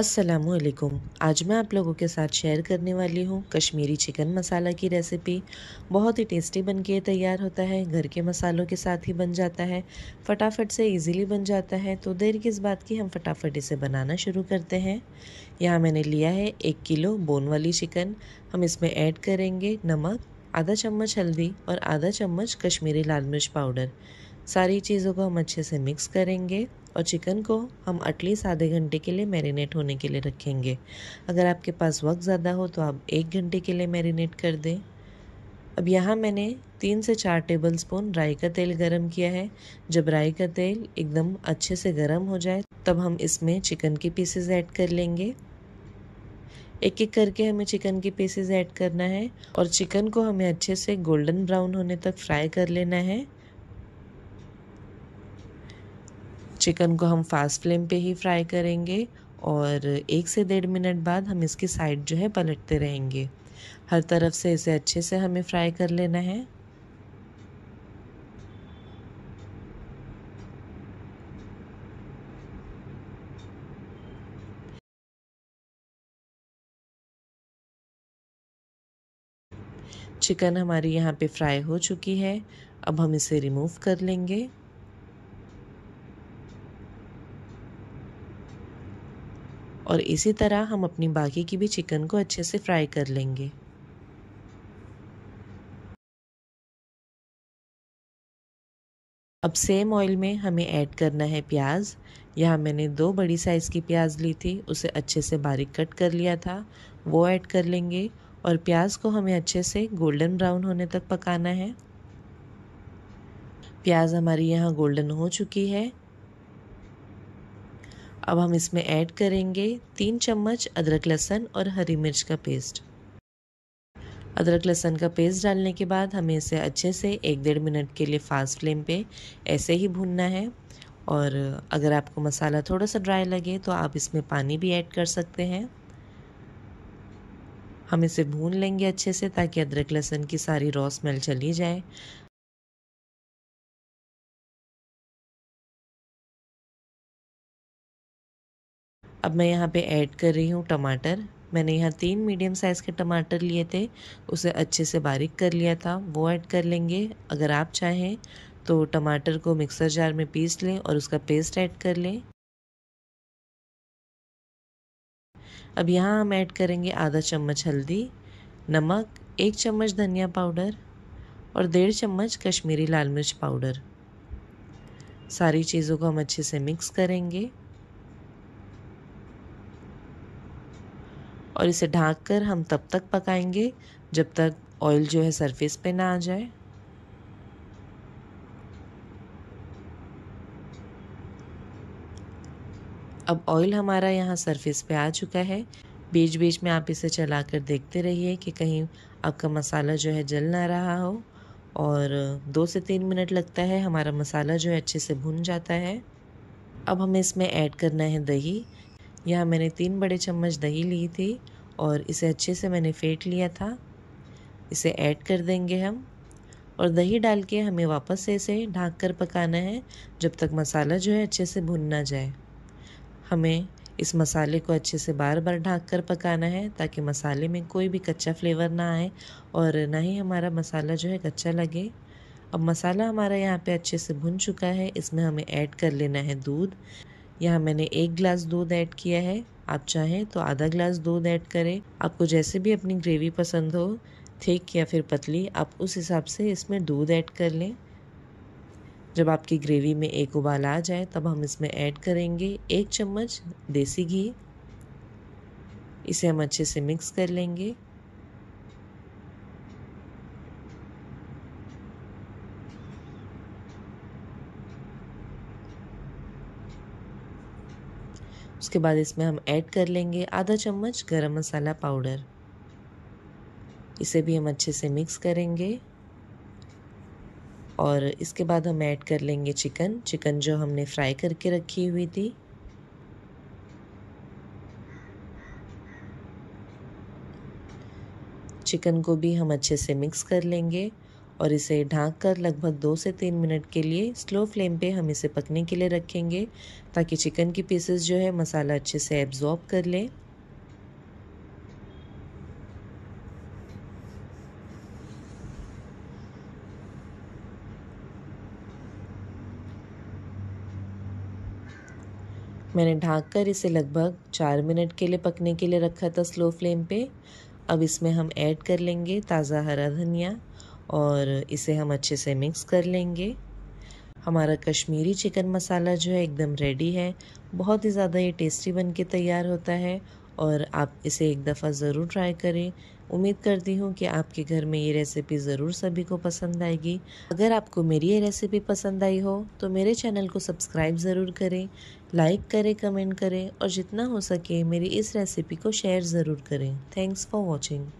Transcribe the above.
असलकुम आज मैं आप लोगों के साथ शेयर करने वाली हूँ कश्मीरी चिकन मसाला की रेसिपी बहुत ही टेस्टी बन के तैयार होता है घर के मसालों के साथ ही बन जाता है फटाफट से इजीली बन जाता है तो देर किस बात की हम फटाफट इसे बनाना शुरू करते हैं यहाँ मैंने लिया है एक किलो बोन वाली चिकन हम इसमें ऐड करेंगे नमक आधा चम्मच हल्दी और आधा चम्मच कश्मीरी लाल मिर्च पाउडर सारी चीज़ों को हम अच्छे से मिक्स करेंगे और चिकन को हम एटलीस्ट आधे घंटे के लिए मैरिनेट होने के लिए रखेंगे अगर आपके पास वक्त ज़्यादा हो तो आप एक घंटे के लिए मैरिनेट कर दें अब यहाँ मैंने तीन से चार टेबल स्पून राई का तेल गरम किया है जब राई का तेल एकदम अच्छे से गरम हो जाए तब हम इसमें चिकन के पीसेज ऐड कर लेंगे एक एक करके हमें चिकन के पीसेज ऐड करना है और चिकन को हमें अच्छे से गोल्डन ब्राउन होने तक फ्राई कर लेना है चिकन को हम फास्ट फ्लेम पे ही फ्राई करेंगे और एक से डेढ़ मिनट बाद हम इसकी साइड जो है पलटते रहेंगे हर तरफ से इसे अच्छे से हमें फ्राई कर लेना है चिकन हमारी यहाँ पे फ्राई हो चुकी है अब हम इसे रिमूव कर लेंगे और इसी तरह हम अपनी बाकी की भी चिकन को अच्छे से फ्राई कर लेंगे अब सेम ऑयल में हमें ऐड करना है प्याज यहाँ मैंने दो बड़ी साइज़ की प्याज ली थी उसे अच्छे से बारीक कट कर लिया था वो ऐड कर लेंगे और प्याज को हमें अच्छे से गोल्डन ब्राउन होने तक पकाना है प्याज हमारी यहाँ गोल्डन हो चुकी है अब हम इसमें ऐड करेंगे तीन चम्मच अदरक लहसन और हरी मिर्च का पेस्ट अदरक लहसन का पेस्ट डालने के बाद हमें इसे अच्छे से एक डेढ़ मिनट के लिए फास्ट फ्लेम पे ऐसे ही भूनना है और अगर आपको मसाला थोड़ा सा ड्राई लगे तो आप इसमें पानी भी ऐड कर सकते हैं हम इसे भून लेंगे अच्छे से ताकि अदरक लहसुन की सारी रॉ स्मेल चली जाए अब मैं यहाँ पे ऐड कर रही हूँ टमाटर मैंने यहाँ तीन मीडियम साइज़ के टमाटर लिए थे उसे अच्छे से बारीक कर लिया था वो ऐड कर लेंगे अगर आप चाहें तो टमाटर को मिक्सर जार में पीस लें और उसका पेस्ट ऐड कर लें अब यहाँ हम ऐड करेंगे आधा चम्मच हल्दी नमक एक चम्मच धनिया पाउडर और डेढ़ चम्मच कश्मीरी लाल मिर्च पाउडर सारी चीज़ों को हम अच्छे से मिक्स करेंगे और इसे ढाँक कर हम तब तक पकाएंगे जब तक ऑयल जो है सरफेस पे ना आ जाए अब ऑयल हमारा यहाँ सरफेस पे आ चुका है बीच बीच में आप इसे चला कर देखते रहिए कि कहीं आपका मसाला जो है जल ना रहा हो और दो से तीन मिनट लगता है हमारा मसाला जो है अच्छे से भुन जाता है अब हमें इसमें ऐड करना है दही यहाँ मैंने तीन बड़े चम्मच दही ली थी और इसे अच्छे से मैंने फेंट लिया था इसे ऐड कर देंगे हम और दही डाल के हमें वापस से इसे ढाक कर पकाना है जब तक मसाला जो है अच्छे से भुन ना जाए हमें इस मसाले को अच्छे से बार बार ढाक कर पकाना है ताकि मसाले में कोई भी कच्चा फ्लेवर ना आए और ना ही हमारा मसाला जो है कच्चा लगे अब मसाला हमारा यहाँ पे अच्छे से भुन चुका है इसमें हमें ऐड कर लेना है दूध यहाँ मैंने एक ग्लास दूध ऐड किया है आप चाहें तो आधा ग्लास दूध ऐड करें आपको जैसे भी अपनी ग्रेवी पसंद हो थिक या फिर पतली आप उस हिसाब से इसमें दूध ऐड कर लें जब आपकी ग्रेवी में एक उबाल आ जाए तब हम इसमें ऐड करेंगे एक चम्मच देसी घी इसे हम अच्छे से मिक्स कर लेंगे उसके बाद इसमें हम ऐड कर लेंगे आधा चम्मच गरम मसाला पाउडर इसे भी हम अच्छे से मिक्स करेंगे और इसके बाद हम ऐड कर लेंगे चिकन चिकन जो हमने फ्राई करके रखी हुई थी चिकन को भी हम अच्छे से मिक्स कर लेंगे और इसे ढाँक कर लगभग दो से तीन मिनट के लिए स्लो फ्लेम पे हम इसे पकने के लिए रखेंगे ताकि चिकन की पीसेस जो है मसाला अच्छे से एब्जॉर्ब कर लें मैंने ढाँक कर इसे लगभग चार मिनट के लिए पकने के लिए रखा था स्लो फ्लेम पे अब इसमें हम ऐड कर लेंगे ताज़ा हरा धनिया और इसे हम अच्छे से मिक्स कर लेंगे हमारा कश्मीरी चिकन मसाला जो है एकदम रेडी है बहुत ही ज़्यादा ये टेस्टी बन के तैयार होता है और आप इसे एक दफ़ा ज़रूर ट्राई करें उम्मीद करती हूँ कि आपके घर में ये रेसिपी ज़रूर सभी को पसंद आएगी अगर आपको मेरी ये रेसिपी पसंद आई हो तो मेरे चैनल को सब्सक्राइब ज़रूर करें लाइक करें कमेंट करें और जितना हो सके मेरी इस रेसिपी को शेयर ज़रूर करें थैंक्स फॉर वॉचिंग